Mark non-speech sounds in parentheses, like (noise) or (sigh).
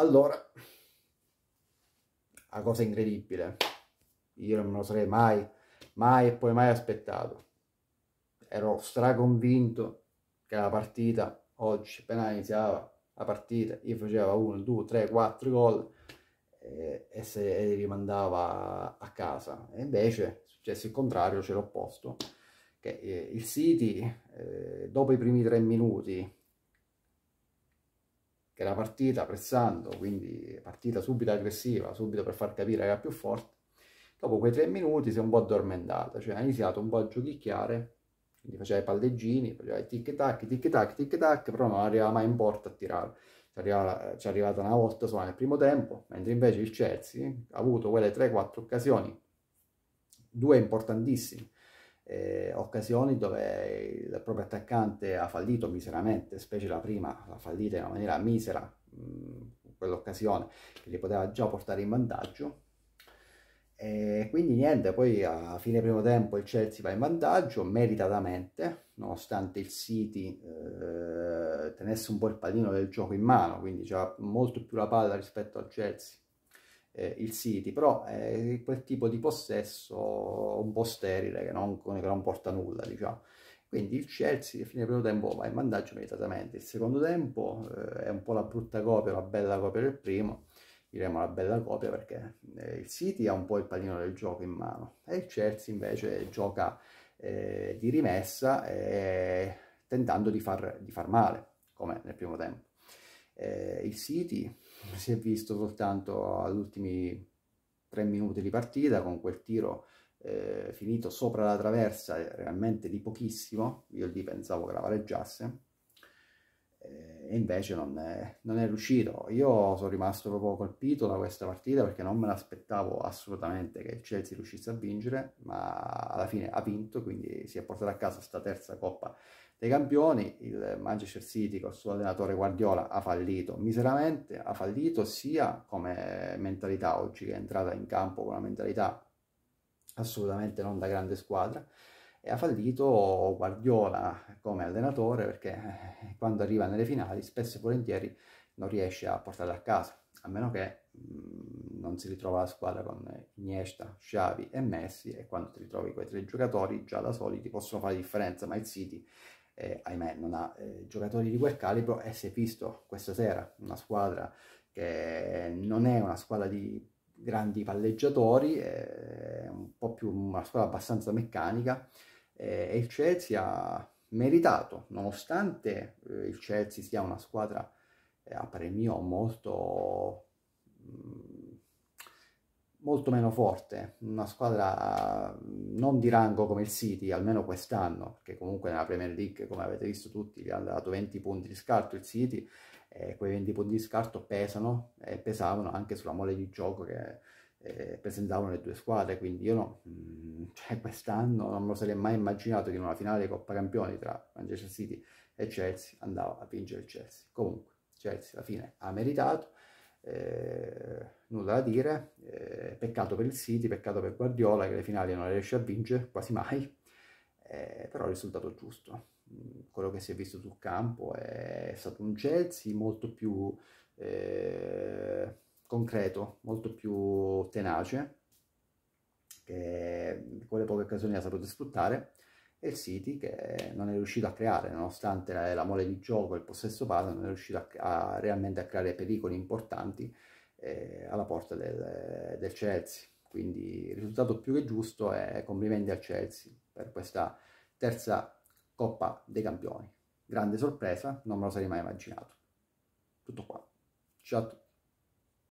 Allora, la cosa incredibile, io non me lo sarei mai, mai e poi mai aspettato. Ero straconvinto che la partita oggi, appena iniziava la partita, io faceva 1, 2, 3, 4 gol eh, e, se li rimandava a casa. E invece è successo il contrario, c'è l'opposto. Che eh, il City, eh, dopo i primi tre minuti, che era partita pressando, quindi partita subito aggressiva, subito per far capire che era più forte, dopo quei tre minuti si è un po' addormentata, cioè ha iniziato un po' a giochicchiare, quindi faceva i palleggini, faceva i tic tac, tic tac, tic tac, però non arrivava mai in porta a tirare. Ci è arrivata una volta solo nel primo tempo, mentre invece il Chelsea ha avuto quelle 3-4 occasioni, due importantissime, eh, occasioni dove il proprio attaccante ha fallito miseramente, specie la prima, ha fallito in una maniera misera mh, quell'occasione che li poteva già portare in vantaggio. E quindi niente, poi a fine primo tempo il Chelsea va in vantaggio meritatamente, nonostante il City eh, tenesse un po' il pallino del gioco in mano, quindi c'era molto più la palla rispetto al Chelsea eh, il City, però è eh, quel tipo di possesso un po' sterile che non, che non porta nulla, diciamo. Quindi il Chelsea a fine primo tempo va in vantaggio immediatamente, il secondo tempo eh, è un po' la brutta copia, la bella copia del primo, diremo la bella copia perché eh, il City ha un po' il pallino del gioco in mano e il Chelsea invece gioca eh, di rimessa eh, tentando di far, di far, male, come nel primo tempo. Eh, il City si è visto soltanto agli ultimi tre minuti di partita con quel tiro eh, finito sopra la traversa, eh, realmente di pochissimo, io lì pensavo che la pareggiasse, e invece non è, non è, riuscito. Io sono rimasto proprio colpito da questa partita perché non me l'aspettavo assolutamente che il Chelsea riuscisse a vincere, ma alla fine ha vinto, quindi si è portato a casa questa terza Coppa dei Campioni. Il Manchester City con il suo allenatore Guardiola ha fallito miseramente, ha fallito sia come mentalità oggi che è entrata in campo con una mentalità assolutamente non da grande squadra, e ha fallito Guardiola come allenatore perché eh, quando arriva nelle finali spesso e volentieri non riesce a portarle a casa, a meno che mm, non si ritrova la squadra con Iniesta, Xavi e Messi e quando ti ritrovi quei tre giocatori già da soli ti possono fare differenza, ma il City eh, ahimè non ha eh, giocatori di quel calibro e si è visto questa sera una squadra che non è una squadra di grandi palleggiatori, eh, po' più una squadra abbastanza meccanica eh, e il Chelsea ha meritato, nonostante eh, il Chelsea sia una squadra eh, a parer mio molto, mm, molto meno forte, una squadra mm, non di rango come il City, almeno quest'anno, perché comunque nella Premier League, come avete visto tutti, gli ha dato 20 punti di scarto il City, e quei 20 punti di scarto pesano e pesavano anche sulla mole di gioco che eh, presentavano le due squadre, quindi io no, mm, (laughs) cioè quest'anno non me lo sarei mai immaginato che in una finale di Coppa Campioni tra Manchester City e Chelsea andava a vincere il Chelsea. Comunque, Chelsea alla fine ha meritato, eh, nulla da dire, eh, peccato per il City, peccato per Guardiola che le finali non le riesce a vincere quasi mai, eh, però il risultato giusto. Mm, quello che si è visto sul campo è stato un Chelsea molto più eh, concreto, molto più tenace, che quelle poche occasioni ha saputo sfruttare, e il City che non è riuscito a creare, nonostante la, la mole di gioco e il possesso palla, non è riuscito a, a, realmente a creare pericoli importanti eh, alla porta del, del, Chelsea. Quindi il risultato più che giusto è complimenti al Chelsea per questa terza Coppa dei Campioni. Grande sorpresa, non me lo sarei mai immaginato. Tutto qua. Ciao a tutti.